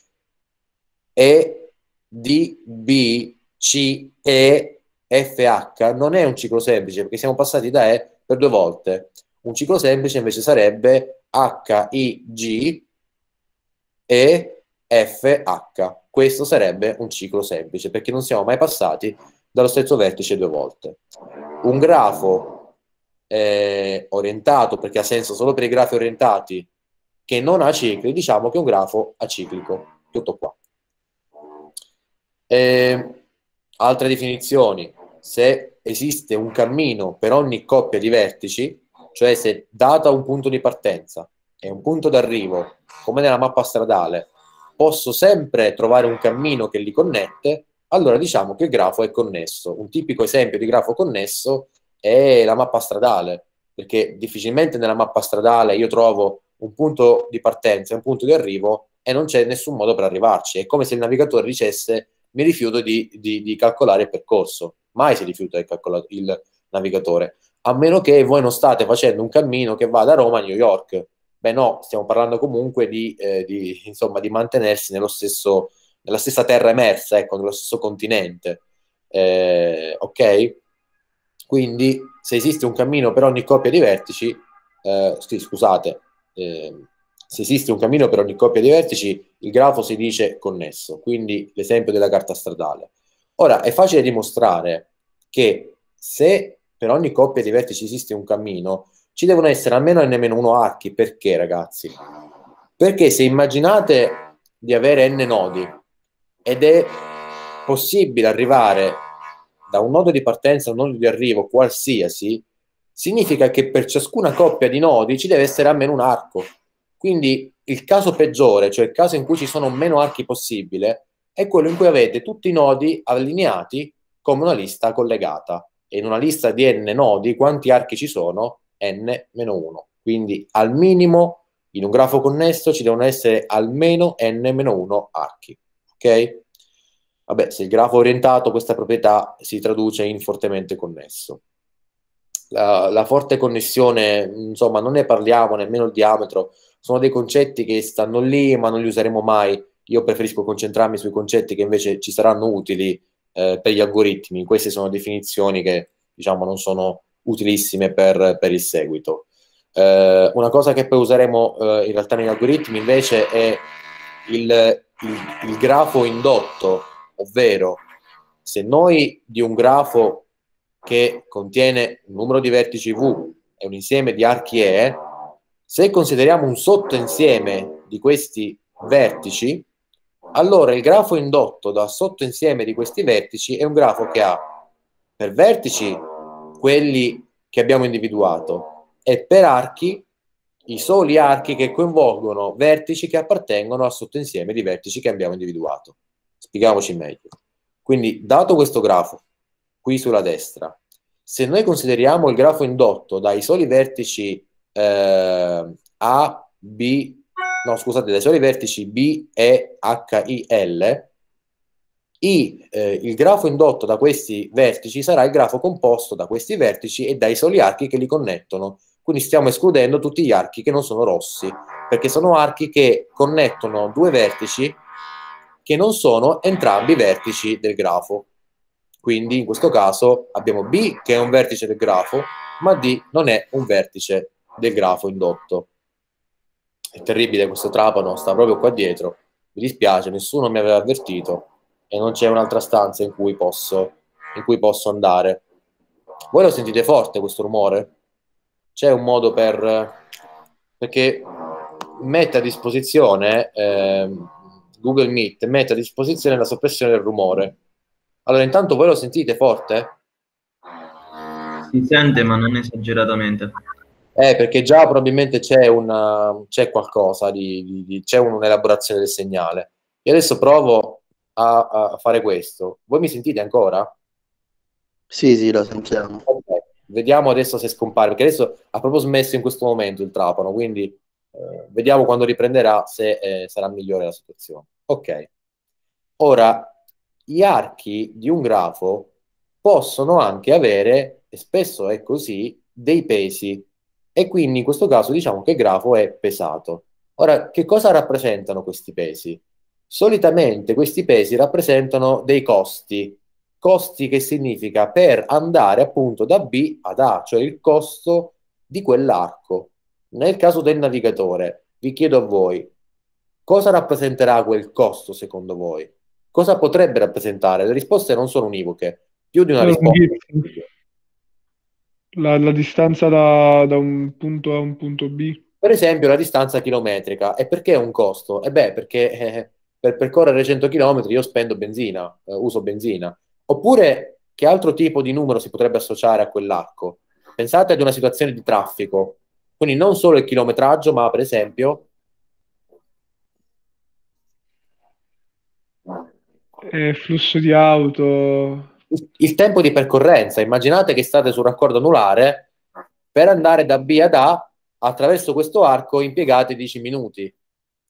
E D, B, C, E, FH non è un ciclo semplice perché siamo passati da E per due volte. Un ciclo semplice invece sarebbe HIG E FH. Questo sarebbe un ciclo semplice perché non siamo mai passati dallo stesso vertice due volte. Un grafo eh, orientato, perché ha senso solo per i grafi orientati, che non ha cicli, diciamo che è un grafo aciclico. Tutto qua. E, ehm, altre definizioni. Se esiste un cammino per ogni coppia di vertici, cioè se data un punto di partenza e un punto d'arrivo, come nella mappa stradale, posso sempre trovare un cammino che li connette, allora diciamo che il grafo è connesso. Un tipico esempio di grafo connesso è la mappa stradale, perché difficilmente nella mappa stradale io trovo un punto di partenza e un punto di arrivo e non c'è nessun modo per arrivarci. È come se il navigatore dicesse mi rifiuto di, di, di calcolare il percorso. Mai si rifiuta il, il navigatore, a meno che voi non state facendo un cammino che va da Roma a New York. Beh no, stiamo parlando comunque di, eh, di, insomma, di mantenersi nello stesso, nella stessa terra emersa, ecco, nello stesso continente. Eh, ok? Quindi se esiste un cammino per ogni coppia di vertici, eh, scusate, ehm, se esiste un cammino per ogni coppia di vertici, il grafo si dice connesso, quindi l'esempio della carta stradale. Ora, è facile dimostrare che se per ogni coppia di vertici esiste un cammino, ci devono essere almeno n-1 archi. Perché, ragazzi? Perché se immaginate di avere n nodi ed è possibile arrivare da un nodo di partenza a un nodo di arrivo qualsiasi, significa che per ciascuna coppia di nodi ci deve essere almeno un arco. Quindi il caso peggiore, cioè il caso in cui ci sono meno archi possibile, è quello in cui avete tutti i nodi allineati come una lista collegata. E in una lista di n nodi, quanti archi ci sono? n-1. Quindi al minimo in un grafo connesso ci devono essere almeno n-1 archi. Ok? Vabbè, se il grafo è orientato, questa proprietà si traduce in fortemente connesso. La, la, forte connessione, insomma, non ne parliamo nemmeno il diametro, sono dei concetti che stanno lì, ma non li useremo mai. Io preferisco concentrarmi sui concetti che invece ci saranno utili eh, per gli algoritmi. Queste sono definizioni che, diciamo, non sono utilissime per, per il seguito. Eh, una cosa che poi useremo eh, in realtà negli algoritmi invece è il, il, il grafo indotto, ovvero se noi di un grafo che contiene un numero di vertici V e un insieme di archi E, se consideriamo un sottoinsieme di questi vertici, allora il grafo indotto dal sottoinsieme di questi vertici è un grafo che ha per vertici quelli che abbiamo individuato e per archi i soli archi che coinvolgono vertici che appartengono al sottoinsieme di vertici che abbiamo individuato. Spieghiamoci meglio. Quindi, dato questo grafo, qui sulla destra, se noi consideriamo il grafo indotto dai soli vertici eh, A, B, no scusate, dai soli vertici B, E, H, I, L, i, eh, il grafo indotto da questi vertici sarà il grafo composto da questi vertici e dai soli archi che li connettono. Quindi stiamo escludendo tutti gli archi che non sono rossi, perché sono archi che connettono due vertici che non sono entrambi vertici del grafo. Quindi in questo caso abbiamo B che è un vertice del grafo, ma D non è un vertice del grafo indotto. È terribile questo trapano, sta proprio qua dietro. Mi dispiace, nessuno mi aveva avvertito e non c'è un'altra stanza in cui posso, in cui posso andare. Voi lo sentite forte questo rumore? C'è un modo per... perché mette a disposizione, eh, Google Meet mette a disposizione la soppressione del rumore. Allora intanto voi lo sentite forte? Si sente ma non esageratamente. Eh, perché già probabilmente c'è, una, c'è qualcosa, di, di, di, c'è un'elaborazione del segnale. Io adesso provo a, a fare questo. Voi mi sentite ancora? Sì, sì, lo sentiamo. Okay. Vediamo adesso se scompare, perché adesso ha proprio smesso in questo momento il trapano, quindi eh, vediamo quando riprenderà se eh, sarà migliore la situazione. Ok. Ora, gli archi di un grafo possono anche avere, e spesso è così, dei pesi. E quindi in questo caso diciamo che il grafo è pesato. Ora, che cosa rappresentano questi pesi? Solitamente questi pesi rappresentano dei costi, costi che significa per andare appunto da B ad A, cioè il costo di quell'arco. Nel caso del navigatore, vi chiedo a voi, cosa rappresenterà quel costo secondo voi? Cosa potrebbe rappresentare? Le risposte non sono univoche, più di una risposta. La, la distanza da, da, un punto A a un punto B? Per esempio la distanza chilometrica. E perché è un costo? E beh, perché eh, per percorrere 100 km io spendo benzina, eh, uso benzina. Oppure che altro tipo di numero si potrebbe associare a quell'arco? Pensate ad una situazione di traffico, quindi non solo il chilometraggio, ma per esempio... Eh, flusso di auto. Il tempo di percorrenza, immaginate che state sul raccordo anulare, per andare da B ad A, attraverso questo arco impiegate 10 minuti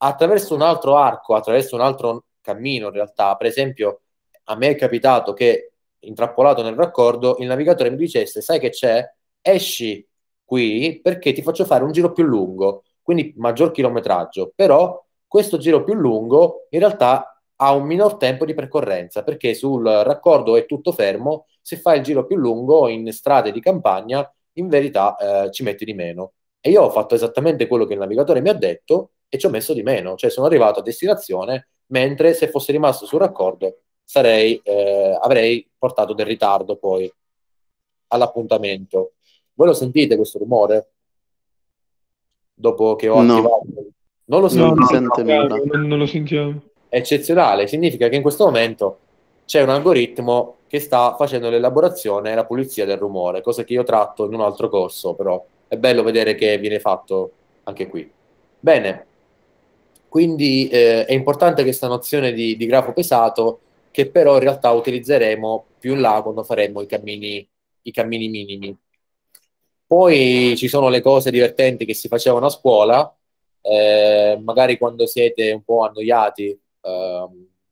attraverso un altro arco, attraverso un altro cammino in realtà. Per esempio, a me è capitato che, intrappolato nel raccordo, il navigatore mi dicesse, sai che c'è? Esci qui perché ti faccio fare un giro più lungo, quindi maggior chilometraggio. Però questo giro più lungo in realtà ha un minor tempo di percorrenza perché sul raccordo è tutto fermo, se fai il giro più lungo in strade di campagna in verità eh, ci metti di meno. E io ho fatto esattamente quello che il navigatore mi ha detto e ci ho messo di meno, cioè sono arrivato a destinazione, mentre se fossi rimasto sul raccordo sarei, eh, avrei portato del ritardo poi all'appuntamento. Voi lo sentite questo rumore? Dopo che ho no. attivato? Non lo sentite? No, non, non, non lo sentiamo. eccezionale, significa che in questo momento c'è un algoritmo che sta facendo l'elaborazione e la pulizia del rumore, cosa che io tratto in un altro corso, però è bello vedere che viene fatto anche qui. Bene, quindi eh, è importante questa nozione di, di, grafo pesato che però in realtà utilizzeremo più in là quando faremo i cammini, i cammini minimi. Poi ci sono le cose divertenti che si facevano a scuola, eh, magari quando siete un po' annoiati, eh,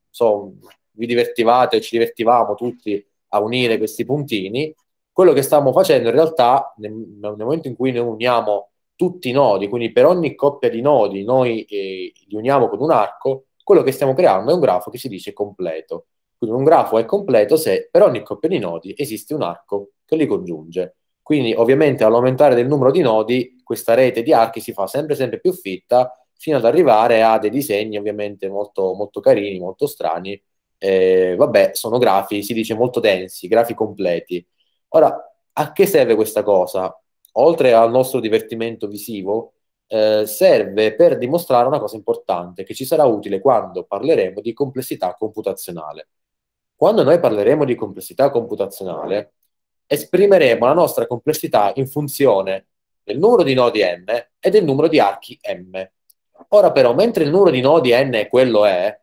so, vi divertivate, ci divertivamo tutti a unire questi puntini. Quello che stiamo facendo in realtà, nel, nel momento in cui noi uniamo tutti i nodi, quindi per ogni coppia di nodi noi eh, li uniamo con un arco, quello che stiamo creando è un grafo che si dice completo. Quindi un grafo è completo se per ogni coppia di nodi esiste un arco che li congiunge. Quindi ovviamente all'aumentare del numero di nodi questa rete di archi si fa sempre sempre più fitta fino ad arrivare a dei disegni ovviamente molto, molto carini, molto strani. Eh, vabbè, sono grafi, si dice molto densi, grafi completi. Ora, a che serve questa cosa? oltre al nostro divertimento visivo, eh, serve per dimostrare una cosa importante che ci sarà utile quando parleremo di complessità computazionale. Quando noi parleremo di complessità computazionale, esprimeremo la nostra complessità in funzione del numero di nodi n e del numero di archi m. Ora però, mentre il numero di nodi n è quello è,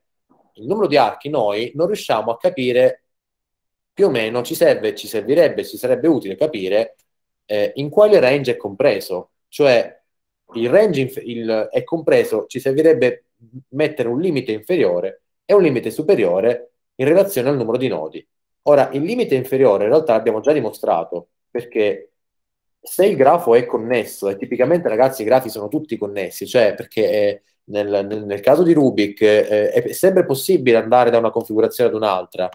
il numero di archi noi non riusciamo a capire più o meno, ci serve, ci servirebbe, ci sarebbe utile capire eh, in quale range è compreso? Cioè, il range inf- il, è compreso, ci servirebbe mettere un limite inferiore e un limite superiore in relazione al numero di nodi. Ora, il limite inferiore in realtà l'abbiamo già dimostrato, perché se il grafo è connesso, e tipicamente ragazzi i grafi sono tutti connessi, cioè perché è, eh, nel, nel, nel, caso di Rubik eh, è sempre possibile andare da una configurazione ad un'altra,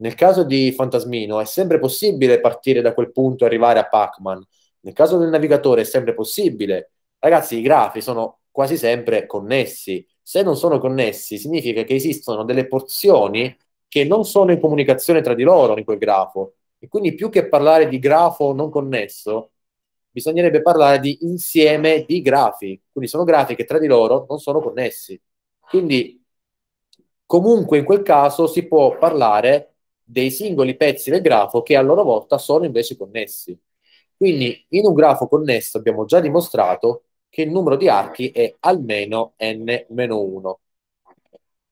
nel caso di Fantasmino è sempre possibile partire da quel punto e arrivare a Pac-Man. Nel caso del navigatore è sempre possibile. Ragazzi, i grafi sono quasi sempre connessi. Se non sono connessi, significa che esistono delle porzioni che non sono in comunicazione tra di loro in quel grafo. E quindi più che parlare di grafo non connesso, bisognerebbe parlare di insieme di grafi. Quindi sono grafi che tra di loro non sono connessi. Quindi comunque in quel caso si può parlare dei singoli pezzi del grafo che a loro volta sono invece connessi. Quindi in un grafo connesso abbiamo già dimostrato che il numero di archi è almeno n-1.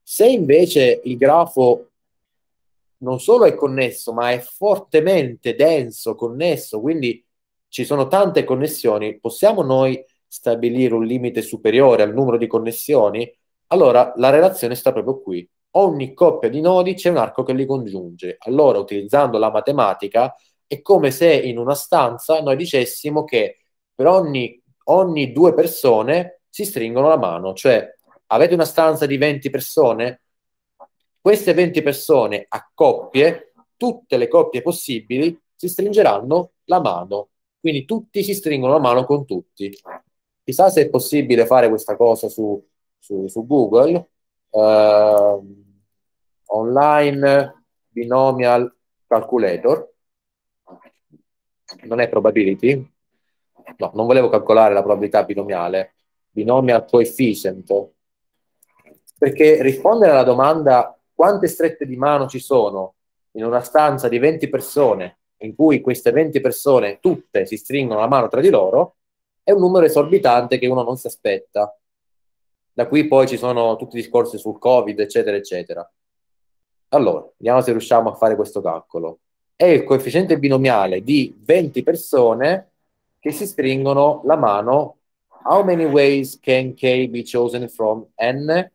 Se invece il grafo non solo è connesso, ma è fortemente denso, connesso, quindi ci sono tante connessioni, possiamo noi stabilire un limite superiore al numero di connessioni? Allora la relazione sta proprio qui ogni coppia di nodi c'è un arco che li congiunge. Allora, utilizzando la matematica, è come se in una stanza noi dicessimo che per ogni, ogni due persone si stringono la mano, cioè avete una stanza di 20 persone, queste 20 persone a coppie, tutte le coppie possibili, si stringeranno la mano. Quindi tutti si stringono la mano con tutti. Chissà se è possibile fare questa cosa su, su, su Google, uh, online binomial calculator, non è probability, no, non volevo calcolare la probabilità binomiale, binomial coefficient, perché rispondere alla domanda quante strette di mano ci sono in una stanza di 20 persone in cui queste 20 persone tutte si stringono la mano tra di loro è un numero esorbitante che uno non si aspetta. Da qui poi ci sono tutti i discorsi sul Covid, eccetera, eccetera. Allora, vediamo se riusciamo a fare questo calcolo. È il coefficiente binomiale di 20 persone che si stringono la mano. How many ways can K be chosen from N?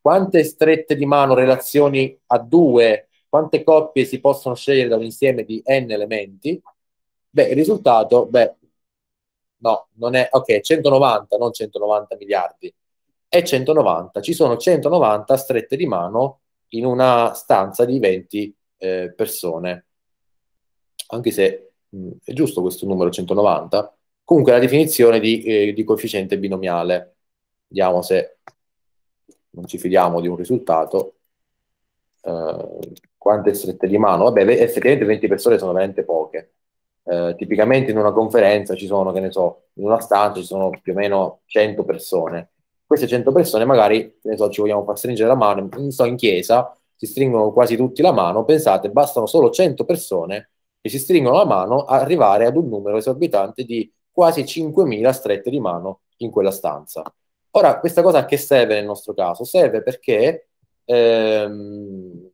Quante strette di mano, relazioni a due, quante coppie si possono scegliere da un insieme di N elementi? Beh, il risultato, beh, no, non è, ok, 190, non 190 miliardi e 190. Ci sono 190 strette di mano in una stanza di 20 eh, persone. Anche se mh, mm, è giusto questo numero 190, comunque la definizione di, eh, di coefficiente binomiale. Vediamo se non ci fidiamo di un risultato. Uh, quante strette di mano? Vabbè, effettivamente 20 persone sono veramente poche. Uh, tipicamente in una conferenza ci sono, che ne so, in una stanza ci sono più o meno 100 persone queste 100 persone magari, ne so, ci vogliamo far stringere la mano, sto in chiesa, si stringono quasi tutti la mano, pensate, bastano solo 100 persone che si stringono la mano a arrivare ad un numero esorbitante di quasi 5.000 strette di mano in quella stanza. Ora, questa cosa a che serve nel nostro caso? Serve perché ehm,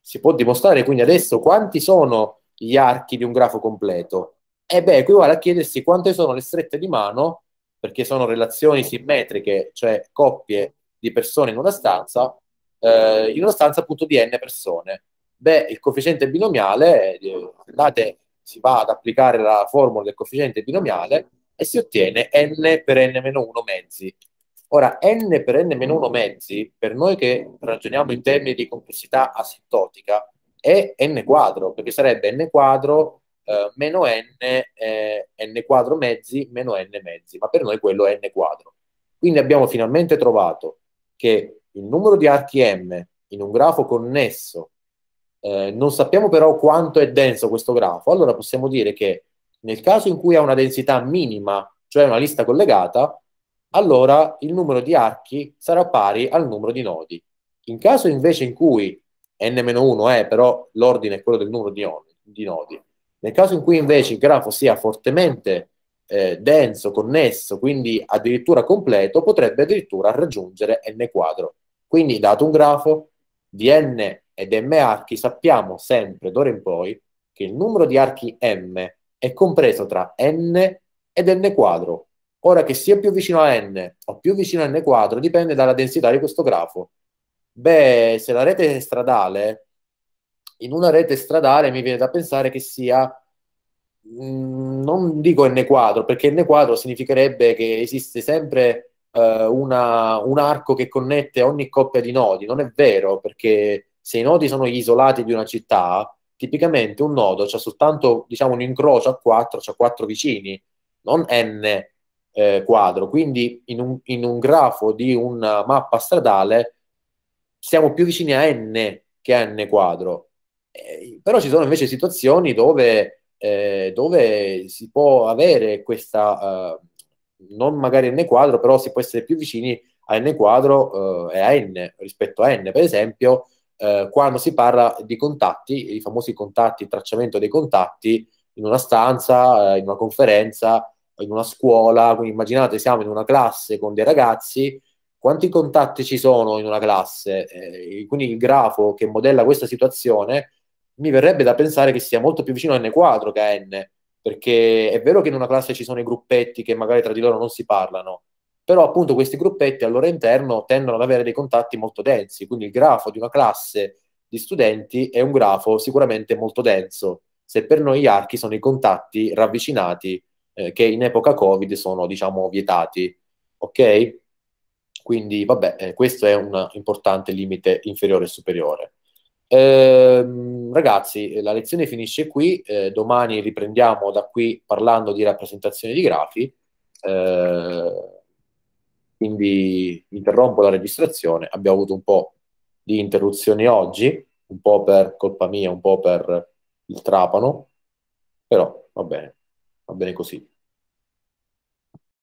si può dimostrare quindi adesso quanti sono gli archi di un grafo completo. E eh beh, è equivale a chiedersi quante sono le strette di mano perché sono relazioni simmetriche, cioè coppie di persone in una stanza, eh, in una stanza appunto di n persone. Beh, il coefficiente binomiale, andate, eh, si va ad applicare la formula del coefficiente binomiale e si ottiene n per n-1 mezzi. Ora, n per n-1 mezzi, per noi che ragioniamo in termini di complessità asintotica, è n quadro, perché sarebbe n quadro eh, meno n, eh, n quadro mezzi meno n mezzi, ma per noi quello è n quadro. Quindi abbiamo finalmente trovato che il numero di archi m in un grafo connesso, eh, non sappiamo però quanto è denso questo grafo, allora possiamo dire che nel caso in cui ha una densità minima, cioè una lista collegata, allora il numero di archi sarà pari al numero di nodi. In caso invece in cui n-1 è però l'ordine è quello del numero di, on- di nodi, nel caso in cui invece il grafo sia fortemente eh, denso, connesso, quindi addirittura completo, potrebbe addirittura raggiungere n quadro. Quindi, dato un grafo di n ed m archi, sappiamo sempre d'ora in poi che il numero di archi m è compreso tra n ed n quadro. Ora che sia più vicino a n o più vicino a n quadro dipende dalla densità di questo grafo. Beh, se la rete stradale, in una rete stradale mi viene da pensare che sia mm, non dico n quadro perché n quadro significherebbe che esiste sempre eh, una, un arco che connette ogni coppia di nodi non è vero perché se i nodi sono gli isolati di una città tipicamente un nodo ha soltanto diciamo un incrocio a 4, ha 4 vicini non n eh, quadro quindi in un, in un grafo di una mappa stradale siamo più vicini a n che a n quadro eh, però ci sono invece situazioni dove, eh, dove si può avere questa, eh, non magari n quadro, però si può essere più vicini a n quadro eh, e a n rispetto a n. Per esempio, eh, quando si parla di contatti, i famosi contatti, tracciamento dei contatti in una stanza, eh, in una conferenza, in una scuola, quindi immaginate siamo in una classe con dei ragazzi, quanti contatti ci sono in una classe? Eh, quindi il grafo che modella questa situazione mi verrebbe da pensare che sia molto più vicino a N4 che a N, perché è vero che in una classe ci sono i gruppetti che magari tra di loro non si parlano, però appunto questi gruppetti al loro interno tendono ad avere dei contatti molto densi, quindi il grafo di una classe di studenti è un grafo sicuramente molto denso, se per noi gli archi sono i contatti ravvicinati eh, che in epoca Covid sono diciamo vietati, ok? Quindi vabbè, eh, questo è un importante limite inferiore e superiore. Ehm, ragazzi, la lezione finisce qui, eh, domani riprendiamo da qui parlando di rappresentazione di grafi, eh, quindi interrompo la registrazione, abbiamo avuto un po' di interruzioni oggi, un po' per colpa mia, un po' per il trapano, però va bene, va bene così.